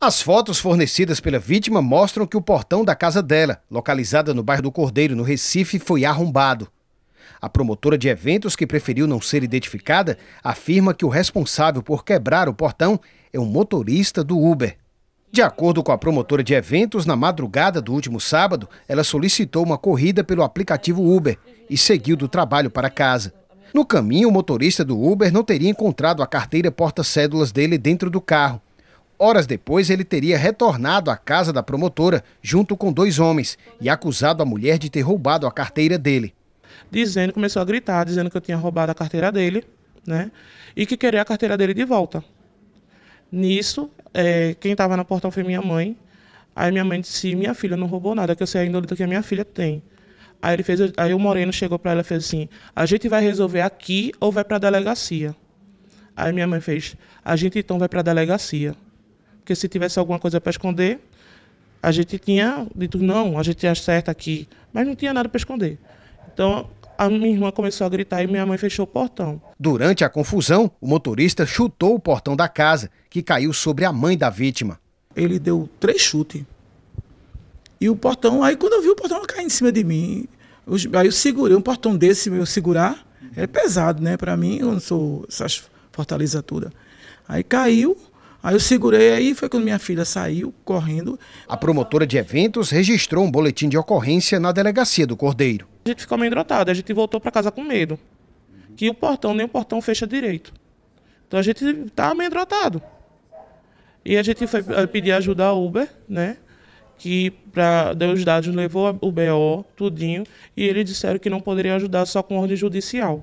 As fotos fornecidas pela vítima mostram que o portão da casa dela, localizada no bairro do Cordeiro, no Recife, foi arrombado. A promotora de eventos, que preferiu não ser identificada, afirma que o responsável por quebrar o portão é um motorista do Uber. De acordo com a promotora de eventos, na madrugada do último sábado, ela solicitou uma corrida pelo aplicativo Uber e seguiu do trabalho para casa. No caminho, o motorista do Uber não teria encontrado a carteira porta-cédulas dele dentro do carro Horas depois, ele teria retornado à casa da promotora junto com dois homens e acusado a mulher de ter roubado a carteira dele. Dizendo, começou a gritar, dizendo que eu tinha roubado a carteira dele, né? E que queria a carteira dele de volta. Nisso, é, quem estava na porta foi minha mãe. Aí minha mãe disse: Minha filha não roubou nada, que eu sei a índole que a minha filha tem. Aí, ele fez, aí o Moreno chegou para ela e fez assim: A gente vai resolver aqui ou vai para a delegacia? Aí minha mãe fez: A gente então vai para a delegacia. Porque se tivesse alguma coisa para esconder, a gente tinha dito, não, a gente acerta aqui. Mas não tinha nada para esconder. Então, a minha irmã começou a gritar e minha mãe fechou o portão. Durante a confusão, o motorista chutou o portão da casa, que caiu sobre a mãe da vítima. Ele deu três chutes. E o portão, aí quando eu vi o portão cair em cima de mim, eu, aí eu segurei um portão desse, eu segurar, é pesado, né, para mim, eu não sou essas fortaleza toda. Aí caiu, Aí eu segurei, aí foi quando minha filha saiu correndo. A promotora de eventos registrou um boletim de ocorrência na delegacia do Cordeiro. A gente ficou amedrontado, a gente voltou para casa com medo. Que o portão, nem o portão fecha direito. Então a gente está amedrontado. E a gente foi eh, pedir ajuda a Uber, né? Que para deu os dados, levou o BO, tudinho. E eles disseram que não poderia ajudar só com ordem judicial.